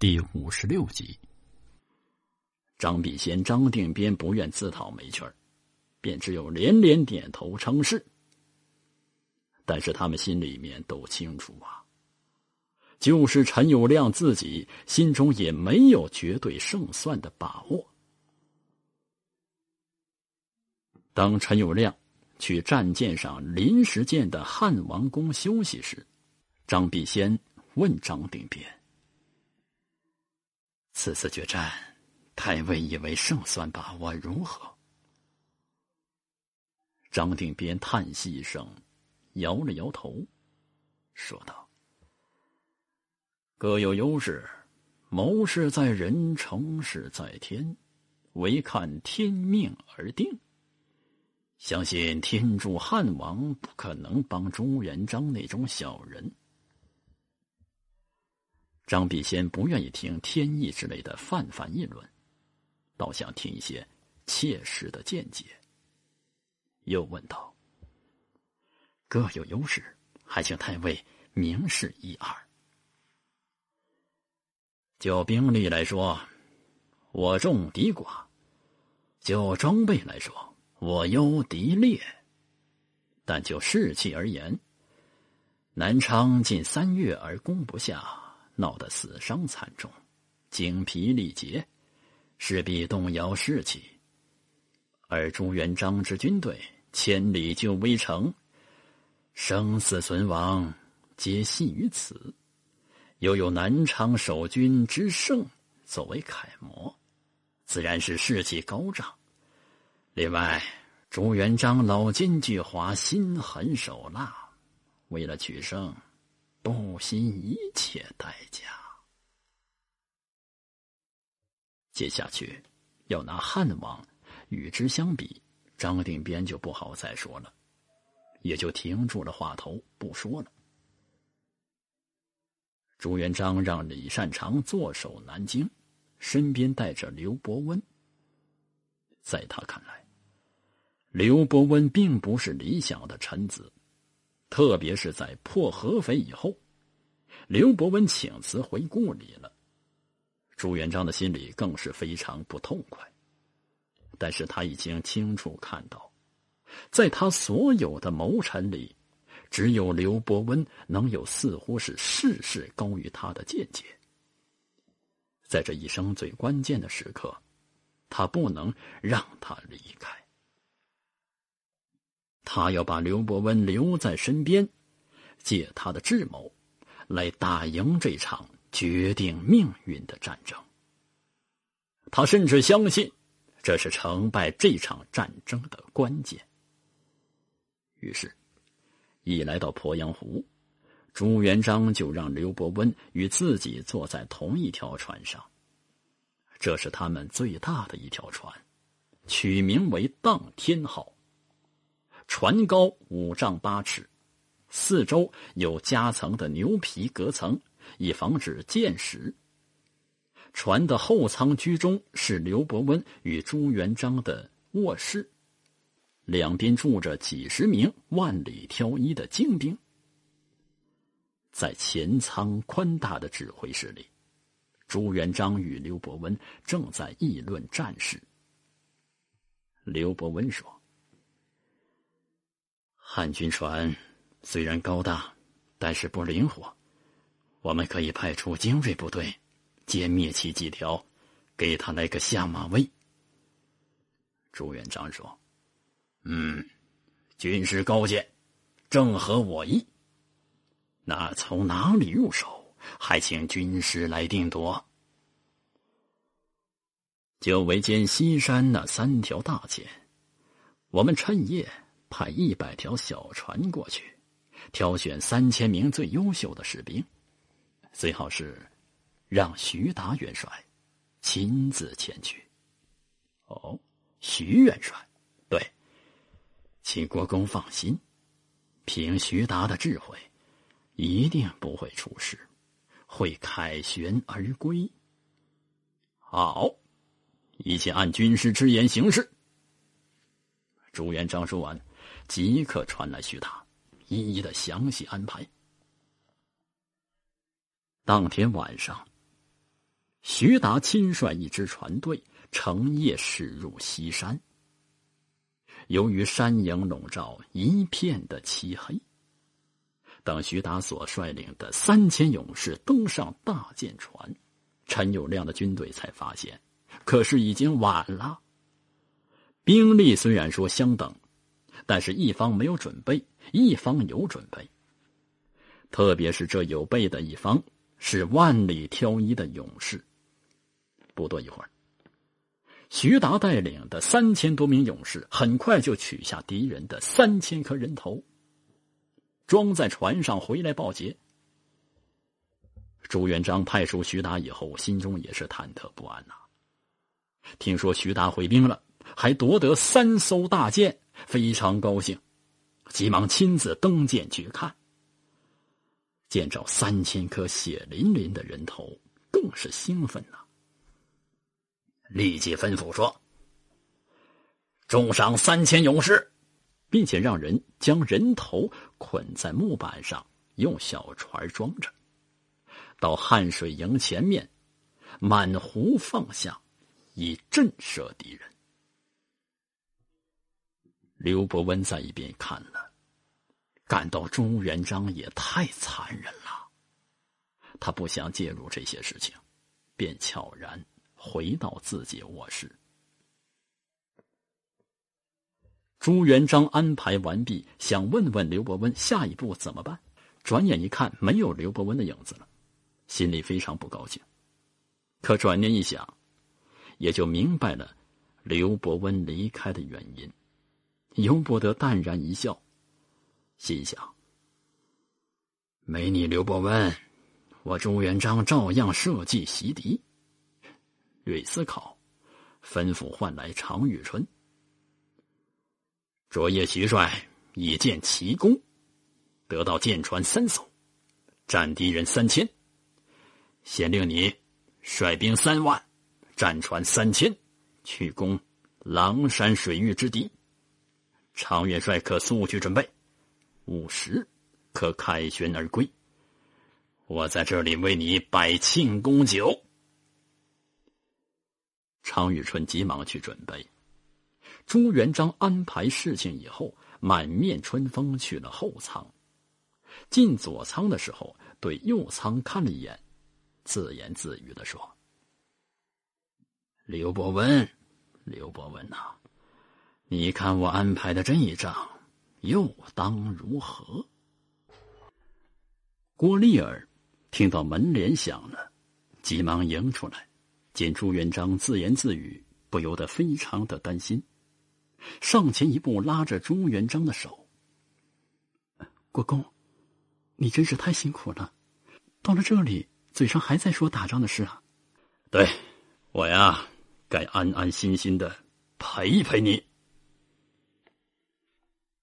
第五十六集，张必先、张定边不愿自讨没趣儿，便只有连连点头称是。但是他们心里面都清楚啊，就是陈友谅自己心中也没有绝对胜算的把握。当陈友谅去战舰上临时建的汉王宫休息时，张必先问张定边。此次决战，太尉以为胜算把握如何？张定边叹息一声，摇了摇头，说道：“各有优势，谋事在人，成事在天，唯看天命而定。相信天助汉王，不可能帮朱元璋那种小人。”张必先不愿意听天意之类的泛泛议论，倒想听一些切实的见解。又问道：“各有优势，还请太尉明示一二。”就兵力来说，我众敌寡；就装备来说，我优敌劣；但就士气而言，南昌近三月而攻不下。闹得死伤惨重，精疲力竭，势必动摇士气。而朱元璋之军队千里救危城，生死存亡皆系于此。又有南昌守军之胜作为楷模，自然是士气高涨。另外，朱元璋老奸巨猾，心狠手辣，为了取胜。不惜一切代价。接下去要拿汉王与之相比，张定边就不好再说了，也就停住了话头，不说了。朱元璋让李善长坐守南京，身边带着刘伯温。在他看来，刘伯温并不是理想的臣子。特别是在破合肥以后，刘伯温请辞回故里了。朱元璋的心里更是非常不痛快，但是他已经清楚看到，在他所有的谋臣里，只有刘伯温能有似乎是事事高于他的见解。在这一生最关键的时刻，他不能让他离开。他要把刘伯温留在身边，借他的智谋，来打赢这场决定命运的战争。他甚至相信，这是成败这场战争的关键。于是，一来到鄱阳湖，朱元璋就让刘伯温与自己坐在同一条船上，这是他们最大的一条船，取名为“荡天号”。船高五丈八尺，四周有夹层的牛皮隔层，以防止溅石。船的后舱居中是刘伯温与朱元璋的卧室，两边住着几十名万里挑一的精兵。在前舱宽大的指挥室里，朱元璋与刘伯温正在议论战事。刘伯温说。汉军船虽然高大，但是不灵活。我们可以派出精锐部队，歼灭其几条，给他来个下马威。”朱元璋说：“嗯，军师高见，正合我意。那从哪里入手？还请军师来定夺。就围歼西山那三条大舰，我们趁夜。”派一百条小船过去，挑选三千名最优秀的士兵，最好是让徐达元帅亲自前去。哦，徐元帅，对，请国公放心，凭徐达的智慧，一定不会出事，会凯旋而归。好，一切按军师之言行事。朱元璋说完。即刻传来徐达，一一的详细安排。当天晚上，徐达亲率一支船队，乘夜驶入西山。由于山影笼罩，一片的漆黑。等徐达所率领的三千勇士登上大舰船，陈友谅的军队才发现，可是已经晚了。兵力虽然说相等。但是，一方没有准备，一方有准备。特别是这有备的一方是万里挑一的勇士。不多一会儿，徐达带领的三千多名勇士很快就取下敌人的三千颗人头，装在船上回来报捷。朱元璋派出徐达以后，心中也是忐忑不安呐。听说徐达回兵了，还夺得三艘大舰。非常高兴，急忙亲自登舰去看。见着三千颗血淋淋的人头，更是兴奋呐！立即吩咐说：“重赏三千勇士，并且让人将人头捆在木板上，用小船装着，到汉水营前面满湖放下，以震慑敌人。”刘伯温在一边看了，感到朱元璋也太残忍了。他不想介入这些事情，便悄然回到自己卧室。朱元璋安排完毕，想问问刘伯温下一步怎么办。转眼一看，没有刘伯温的影子了，心里非常不高兴。可转念一想，也就明白了刘伯温离开的原因。由不得淡然一笑，心想：“没你刘伯温，我朱元璋照样设计袭敌。”略思考，吩咐唤来常玉春：“昨夜徐帅已建奇功，得到舰船三艘，战敌人三千。先令你率兵三万，战船三千，去攻狼山水域之敌。”常元帅可速去准备，午时可凯旋而归。我在这里为你摆庆功酒。常玉春急忙去准备。朱元璋安排事情以后，满面春风去了后仓。进左仓的时候，对右仓看了一眼，自言自语的说：“刘伯温，刘伯温呐。”你看我安排的这一仗，又当如何？郭丽儿听到门帘响了，急忙迎出来，见朱元璋自言自语，不由得非常的担心，上前一步拉着朱元璋的手：“国公，你真是太辛苦了，到了这里，嘴上还在说打仗的事啊。”“对，我呀，该安安心心的陪一陪你。”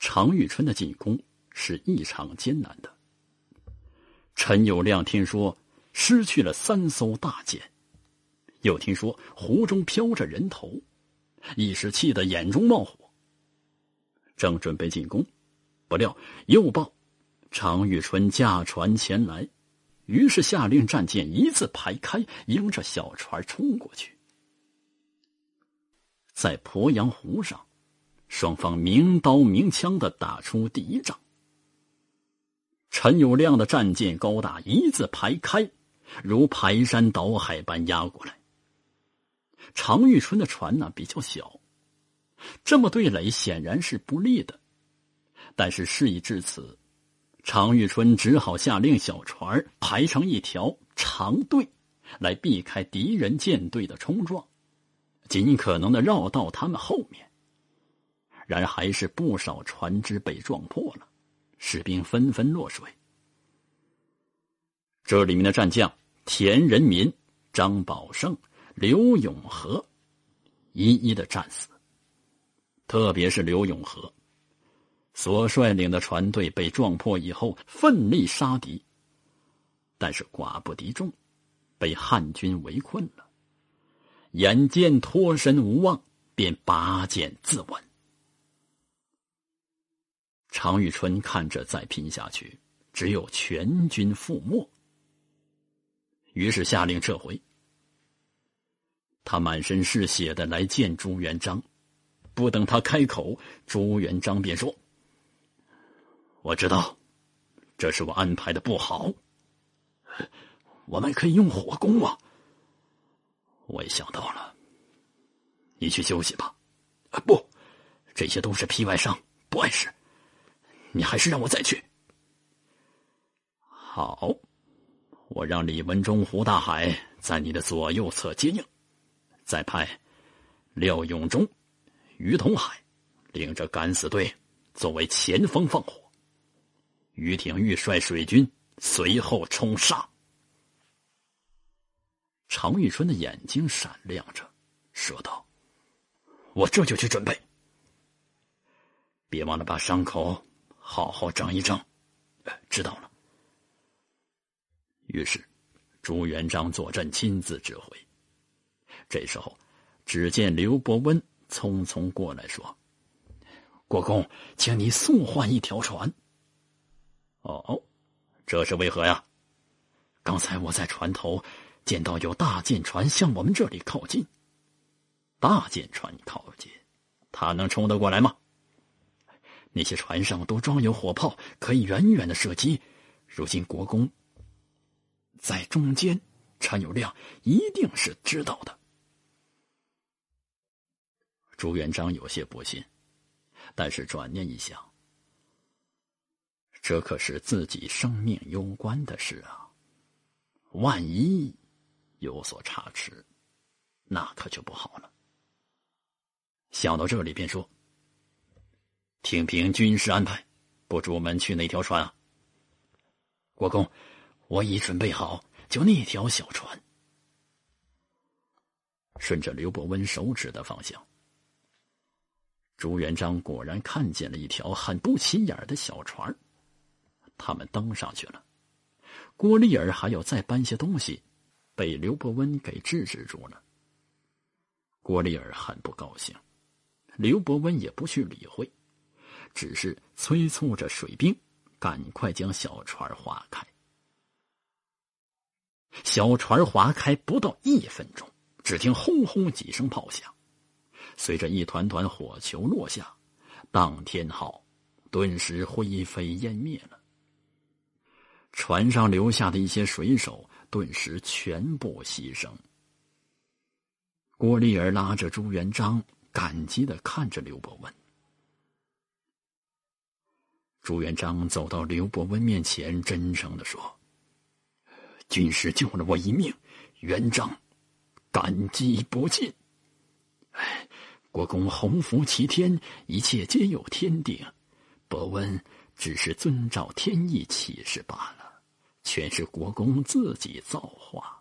常玉春的进攻是异常艰难的。陈友谅听说失去了三艘大舰，又听说湖中飘着人头，一时气得眼中冒火，正准备进攻，不料又报常玉春驾船前来，于是下令战舰一字排开，迎着小船冲过去，在鄱阳湖上。双方明刀明枪的打出第一仗。陈友谅的战舰高大，一字排开，如排山倒海般压过来。常玉春的船呢比较小，这么对垒显然是不利的。但是事已至此，常玉春只好下令小船排成一条长队，来避开敌人舰队的冲撞，尽可能的绕到他们后面。然还是不少船只被撞破了，士兵纷纷落水。这里面的战将田仁民、张宝胜、刘永和一一的战死。特别是刘永和，所率领的船队被撞破以后，奋力杀敌，但是寡不敌众，被汉军围困了。眼见脱身无望，便拔剑自刎。常玉春看着再拼下去，只有全军覆没，于是下令撤回。他满身是血的来见朱元璋，不等他开口，朱元璋便说：“我知道，这是我安排的不好。我们可以用火攻啊！我也想到了，你去休息吧。啊，不，这些都是皮外伤，不碍事。”你还是让我再去。好，我让李文忠、胡大海在你的左右侧接应，再派廖永忠、于同海领着敢死队作为前锋放火，于廷玉率水军随后冲杀。常玉春的眼睛闪亮着，说道：“我这就去准备，别忘了把伤口。”好好整一呃，知道了。于是，朱元璋坐镇，亲自指挥。这时候，只见刘伯温匆匆过来说：“国公，请你速换一条船。”“哦，这是为何呀？”“刚才我在船头见到有大舰船向我们这里靠近。”“大舰船靠近，他能冲得过来吗？”那些船上都装有火炮，可以远远的射击。如今国公在中间，陈友谅一定是知道的。朱元璋有些不信，但是转念一想，这可是自己生命攸关的事啊！万一有所差池，那可就不好了。想到这里，便说。听凭军师安排，不出我们去那条船啊？国公，我已准备好，就那条小船。顺着刘伯温手指的方向，朱元璋果然看见了一条很不起眼的小船。他们登上去了，郭丽儿还要再搬些东西，被刘伯温给制止住了。郭丽儿很不高兴，刘伯温也不去理会。只是催促着水兵，赶快将小船划开。小船划开不到一分钟，只听轰轰几声炮响，随着一团团火球落下，当天号顿时灰飞烟灭了。船上留下的一些水手顿时全部牺牲。郭丽儿拉着朱元璋，感激的看着刘伯温。朱元璋走到刘伯温面前，真诚的说：“军师救了我一命，元璋感激不尽。哎，国公洪福齐天，一切皆有天定。伯温只是遵照天意起事罢了，全是国公自己造化。”